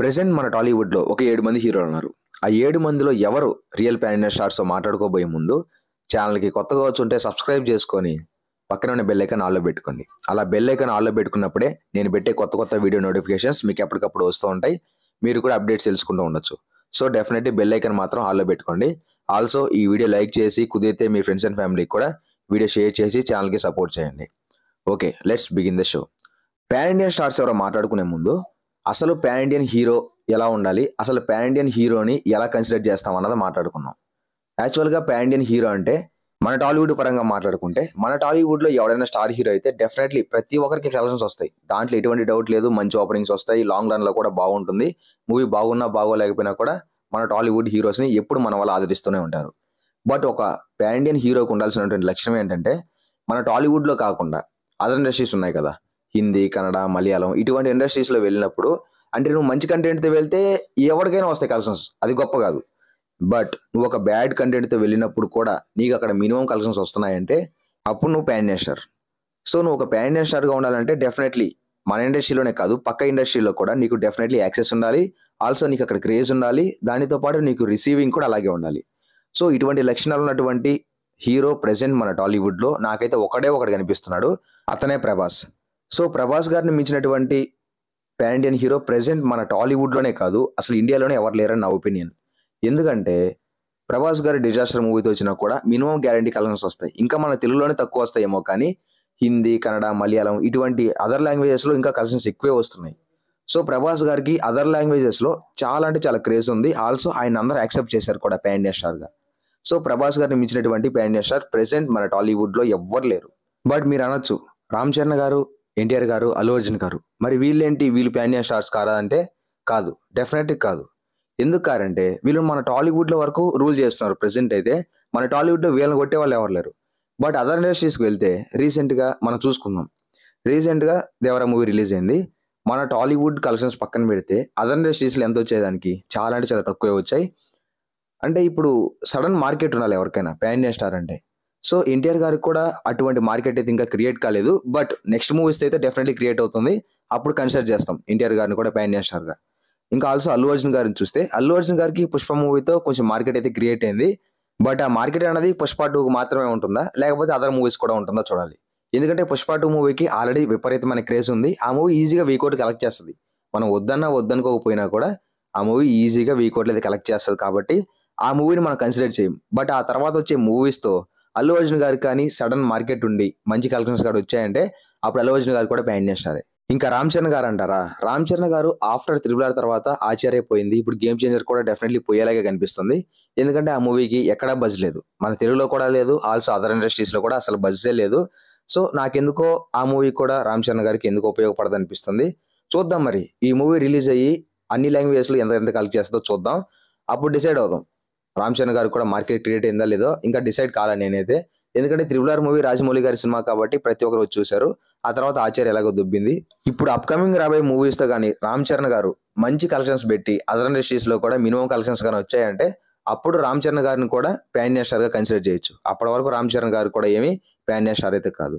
present మన టాలీవుడ్లో ఒక ఏడు మంది హీరోలు ఉన్నారు ఆ ఏడు మందిలో ఎవరు రియల్ ప్యాన్ ఇండియన్ స్టార్స్తో మాట్లాడుకోబోయే ముందు ఛానల్కి కొత్తగా వచ్చుంటే సబ్స్క్రైబ్ చేసుకొని పక్కన ఉన్న బెల్ ఐకన్ ఆల్లో పెట్టుకోండి అలా బెల్ ఐకన్ ఆల్లో పెట్టుకున్నప్పుడే నేను పెట్టే కొత్త కొత్త వీడియో నోటిఫికేషన్స్ మీకు ఎప్పటికప్పుడు వస్తూ ఉంటాయి మీరు కూడా అప్డేట్స్ తెలుసుకుంటూ ఉండొచ్చు సో డెఫినెట్లీ బెల్ ఐకన్ మాత్రం ఆల్లో పెట్టుకోండి ఆల్సో ఈ వీడియో లైక్ చేసి కుదిరితే మీ ఫ్రెండ్స్ అండ్ ఫ్యామిలీకి కూడా వీడియో షేర్ చేసి ఛానల్కి సపోర్ట్ చేయండి okay let's begin the show pan Indian stars ఎవరో మాట్లాడుకునే ముందు అసలు పాన్ ఇండియన్ హీరో ఎలా ఉండాలి అసలు పాన్ ఇండియన్ హీరోని ఎలా కన్సిడర్ చేస్తాం అన్నది మాట్లాడుకున్నాం యాక్చువల్గా పాన్ ఇండియన్ హీరో అంటే మన టాలీవుడ్ పరంగా మాట్లాడుకుంటే మన టాలీవుడ్లో ఎవడైనా స్టార్ హీరో అయితే డెఫినెట్లీ ప్రతి ఒక్కరికి కలెక్షన్స్ వస్తాయి దాంట్లో ఎటువంటి డౌట్ లేదు మంచి ఓపెనింగ్స్ వస్తాయి లాంగ్ రన్లో కూడా బాగుంటుంది మూవీ బాగున్నా బాగోలేకపోయినా కూడా మన టాలీవుడ్ హీరోస్ని ఎప్పుడు మన వాళ్ళు ఆదరిస్తూనే ఉంటారు బట్ ఒక పాన్ ఇండియన్ హీరోకి ఉండాల్సినటువంటి లక్ష్యం ఏంటంటే మన టాలీవుడ్లో కాకుండా అదర్ ఇండస్ట్రీస్ ఉన్నాయి కదా హిందీ కన్నడ మలయాళం ఇటువంటి ఇండస్ట్రీస్లో వెళ్ళినప్పుడు అంటే నువ్వు మంచి కంటెంట్తో వెళ్తే ఎవరికైనా వస్తాయి కలెక్షన్స్ అది గొప్ప కాదు బట్ నువ్వు ఒక బ్యాడ్ కంటెంట్తో వెళ్ళినప్పుడు కూడా నీకు అక్కడ మినిమం కలెక్షన్స్ వస్తున్నాయంటే అప్పుడు నువ్వు ప్యాన్ నేషనర్ సో నువ్వు ఒక ప్యాన్ నేషనర్గా ఉండాలంటే డెఫినెట్లీ మన ఇండస్ట్రీలోనే కాదు పక్క ఇండస్ట్రీలో కూడా నీకు డెఫినెట్లీ యాక్సెస్ ఉండాలి ఆల్సో నీకు అక్కడ క్రేజ్ ఉండాలి దానితో పాటు నీకు రిసీవింగ్ కూడా అలాగే ఉండాలి సో ఇటువంటి లక్షణాలు ఉన్నటువంటి హీరో ప్రజెంట్ మన టాలీవుడ్లో నాకైతే ఒకడే ఒకటి కనిపిస్తున్నాడు అతనే ప్రభాస్ సో ప్రభాస్ గారిని మించినటువంటి పాన్ ఇండియన్ హీరో ప్రజెంట్ మన టాలీవుడ్లోనే కాదు అసలు ఇండియాలోనే ఎవరు లేరని నా ఒపీనియన్ ఎందుకంటే ప్రభాస్ గారి డిజాస్టర్ మూవీతో వచ్చినా కూడా మినిమం గ్యారంటీ కలర్స్ వస్తాయి ఇంకా మన తెలుగులోనే తక్కువ వస్తాయేమో కానీ హిందీ కన్నడ మలయాళం ఇటువంటి అదర్ లాంగ్వేజెస్లో ఇంకా కలెక్షన్స్ ఎక్కువే వస్తున్నాయి సో ప్రభాస్ గారికి అదర్ లాంగ్వేజెస్లో చాలా అంటే చాలా క్రేజ్ ఉంది ఆల్సో ఆయన అందరూ యాక్సెప్ట్ చేశారు కూడా పాన్ ఇండియా స్టార్గా సో ప్రభాస్ గారిని మించినటువంటి పాన్ ఇండియా స్టార్ ప్రెసెంట్ మన టాలీవుడ్లో ఎవ్వరు లేరు బట్ మీరు అనొచ్చు రామ్ చరణ్ గారు ఎన్టీఆర్ గారు అల్లు అర్జున్ గారు మరి వీళ్ళేంటి వీళ్ళు ప్యానియా స్టార్స్ కారా అంటే కాదు డెఫినెట్గా కాదు ఎందుకు కారంటే వీళ్ళు మన టాలీవుడ్లో వరకు రూల్ చేస్తున్నారు ప్రెసెంట్ అయితే మన టాలీవుడ్లో వీళ్ళని కొట్టే వాళ్ళు ఎవరు లేరు బట్ అదర్ ఇండస్ట్రీస్కి వెళ్తే రీసెంట్గా మనం చూసుకుందాం రీసెంట్గా దేవరా మూవీ రిలీజ్ అయింది మన టాలీవుడ్ కలెక్షన్స్ పక్కన పెడితే అదర్ ఇండస్ట్రీస్లో ఎంత వచ్చేదానికి చాలా అంటే చాలా తక్కువే వచ్చాయి అంటే ఇప్పుడు సడన్ మార్కెట్ ఉండాలి ఎవరికైనా ప్యాన్ స్టార్ అంటే సో ఎన్టీఆర్ గారికి కూడా అటువంటి మార్కెట్ అయితే ఇంకా క్రియేట్ కాలేదు బట్ నెక్స్ట్ మూవీస్ అయితే డెఫినెట్లీ క్రియేట్ అవుతుంది అప్పుడు కన్సిడర్ చేస్తాం ఎన్టీఆర్ గారిని కూడా ప్యాన్ చేస్తారుగా ఇంకా ఆల్సో అల్లు అర్జున్ గారిని చూస్తే అల్లు అర్జున్ గారికి పుష్ప మూవీతో కొంచెం మార్కెట్ అయితే క్రియేట్ అయింది బట్ ఆ మార్కెట్ అనేది పుష్ప టూ మాత్రమే ఉంటుందా లేకపోతే అదర్ మూవీస్ కూడా ఉంటుందా చూడాలి ఎందుకంటే పుష్ప టూ మూవీకి ఆల్రెడీ విపరీతమైన క్రేజ్ ఉంది ఆ మూవీ ఈజీగా వీకోట్ కలెక్ట్ చేస్తుంది మనం వద్దన్నా వద్దనుకోకపోయినా కూడా ఆ మూవీ ఈజీగా వీక్ అయితే కలెక్ట్ చేస్తుంది కాబట్టి ఆ మూవీని మనం కన్సిడర్ చేయం బట్ ఆ తర్వాత వచ్చే మూవీస్తో అల్లు అర్జున్ గారికి కానీ సడన్ మార్కెట్ ఉండి మంచి కలెక్షన్స్ గారు వచ్చాయంటే అప్పుడు అల్లు అర్జున్ గారు కూడా బ్యాన్ చేస్తారు ఇంకా రామ్ చరణ్ గారు అంటారా రామ్ చరణ్ గారు ఆఫ్టర్ త్రిబుల్ తర్వాత ఆశ్చర్యపోయింది ఇప్పుడు గేమ్ చేంజర్ కూడా డెఫినెట్లీ పోయేలాగే కనిపిస్తుంది ఎందుకంటే ఆ మూవీకి ఎక్కడా బజ్ లేదు మన తెలుగులో కూడా లేదు ఆల్సో అదర్ ఇండస్ట్రీస్లో కూడా అసలు బజ్జే లేదు సో నాకెందుకో ఆ మూవీ కూడా రామ్ చరణ్ గారికి ఎందుకు ఉపయోగపడదు అనిపిస్తుంది చూద్దాం మరి ఈ మూవీ రిలీజ్ అయ్యి అన్ని లాంగ్వేజ్లో ఎంత ఎంత కలెక్ట్ చేస్తుందో చూద్దాం అప్పుడు డిసైడ్ అవుదాం రామ్ చరణ్ కూడా మార్కెట్ క్రియేట్ అయిందా లేదో ఇంకా డిసైడ్ కాలని నేనైతే ఎందుకంటే త్రిబులర్ మూవీ రాజమౌళి గారి సినిమా కాబట్టి ప్రతి ఒక్కరు వచ్చి చూశారు ఆ తర్వాత ఆచార్య ఎలాగో దుబ్బింది ఇప్పుడు అప్కమింగ్ రాబోయే మూవీస్తో కానీ రామ్ చరణ్ గారు మంచి కలెక్షన్స్ పెట్టి అదర్ లో కూడా మినిమం కలెక్షన్స్ కానీ వచ్చాయంటే అప్పుడు రామ్ చరణ్ గారిని కూడా ప్యాన్ గా కన్సిడర్ చేయొచ్చు అప్పటి వరకు రామ్ చరణ్ గారు కూడా ఏమి ప్యాన్ స్టార్ అయితే కాదు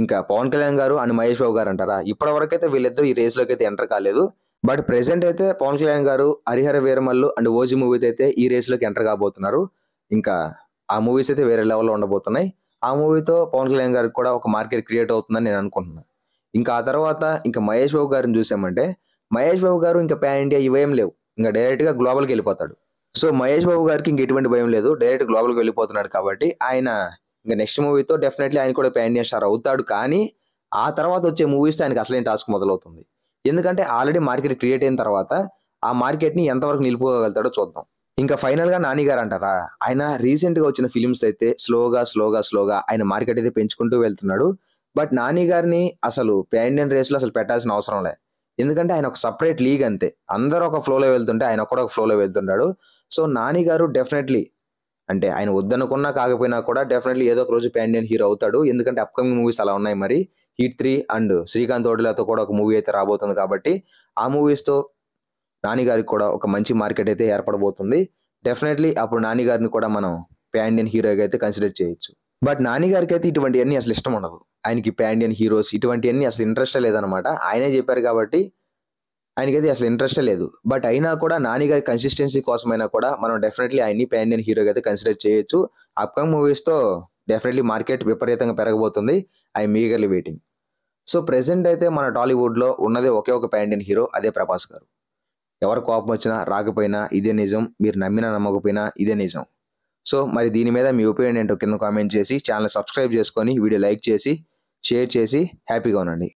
ఇంకా పవన్ కళ్యాణ్ గారు అండ్ మహేష్ బాబు గారు అంటారా ఇప్పటి వరకు అయితే వీళ్ళిద్దరూ ఈ రేస్లోకి అయితే ఎంటర్ కాలేదు బట్ ప్రెసెంట్ అయితే పవన్ కళ్యాణ్ గారు Harihara Veeramallu and OG movie అయితే ఈ రేస్లోకి ఎంటర్ కాబోతున్నారు ఇంకా ఆ మూవీస్ అయితే వేరే లెవెల్లో ఉండబోతున్నాయి ఆ మూవీతో పవన్ కళ్యాణ్ గారికి కూడా ఒక మార్కెట్ క్రియేట్ అవుతుందని నేను అనుకుంటున్నాను ఇంకా ఆ తర్వాత ఇంకా మహేష్ బాబు గారిని చూసామంటే మహేష్ బాబు గారు ఇంకా ప్యాన్ ఇండియా ఇవేం లేవు ఇంకా డైరెక్ట్గా గ్లోబల్కి వెళ్ళిపోతాడు సో మహేష్ బాబు గారికి ఇంక ఎటువంటి భయం లేదు డైరెక్ట్ గ్లోబల్కి వెళ్ళిపోతున్నాడు కాబట్టి ఆయన ఇంకా నెక్స్ట్ మూవీతో డెఫినెట్లీ ఆయన కూడా ప్యాన్ ఇండియా స్టార్ అవుతాడు కానీ ఆ తర్వాత వచ్చే మూవీస్ ఆయనకి అసలేం టాస్క్ మొదలవుతుంది ఎందుకంటే ఆల్రెడీ మార్కెట్ క్రియేట్ అయిన తర్వాత ఆ మార్కెట్ని ఎంతవరకు నిలుపుకోగలుగుతాడో చూద్దాం ఇంకా ఫైనల్గా నాని గారు అంటారా ఆయన రీసెంట్గా వచ్చిన ఫిలిమ్స్ అయితే స్లోగా స్లోగా స్లోగా ఆయన మార్కెట్ అయితే పెంచుకుంటూ వెళ్తున్నాడు బట్ నాని గారిని అసలు ఇండియన్ రేస్లో అసలు పెట్టాల్సిన అవసరం లేదు ఎందుకంటే ఆయన ఒక సపరేట్ లీగ్ అంతే అందరూ ఒక ఫ్లోలో వెళ్తుంటే ఆయన కూడా ఒక ఫ్లోలో వెళ్తుంటాడు సో నాని గారు డెఫినెట్లీ అంటే ఆయన వద్దనుకున్నా కాకపోయినా కూడా డెఫినెట్లీ ఏదో ఒక రోజు ఇండియన్ హీరో అవుతాడు ఎందుకంటే అప్కమింగ్ మూవీస్ అలా ఉన్నాయి మరి హీట్ త్రీ అండ్ శ్రీకాంత్ ఓడిలాతో కూడా ఒక మూవీ అయితే రాబోతుంది కాబట్టి ఆ మూవీస్తో గారికి కూడా ఒక మంచి మార్కెట్ అయితే ఏర్పడబోతుంది డెఫినెట్లీ అప్పుడు గారిని కూడా మనం ప్యాండియన్ హీరోగా అయితే కన్సిడర్ చేయొచ్చు బట్ నానిగారికి అయితే ఇటువంటివన్నీ అసలు ఇష్టం ఉండదు ఆయనకి ప్యాండియన్ హీరోస్ ఇటువంటివన్నీ అసలు ఇంట్రెస్టే లేదనమాట ఆయనే చెప్పారు కాబట్టి ఆయనకైతే అసలు ఇంట్రెస్టే లేదు బట్ అయినా కూడా గారి కన్సిస్టెన్సీ కోసమైనా కూడా మనం డెఫినెట్లీ ఆయన్ని ప్యాండియన్ హీరోగా అయితే కన్సిడర్ చేయొచ్చు అప్కమింగ్ మూవీస్తో డెఫినెట్లీ మార్కెట్ విపరీతంగా పెరగబోతుంది ఐ మీగర్లీ వెయిటింగ్ సో ప్రెసెంట్ అయితే మన టాలీవుడ్లో ఉన్నదే ఒకే ఒక ఇన్ హీరో అదే ప్రభాస్ గారు ఎవరు కోపం వచ్చినా రాకపోయినా ఇదే నిజం మీరు నమ్మినా నమ్మకపోయినా ఇదే నిజం సో మరి దీని మీద మీ ఒపీనియన్ ఏంటో కింద కామెంట్ చేసి ఛానల్ సబ్స్క్రైబ్ చేసుకొని వీడియో లైక్ చేసి షేర్ చేసి హ్యాపీగా ఉండండి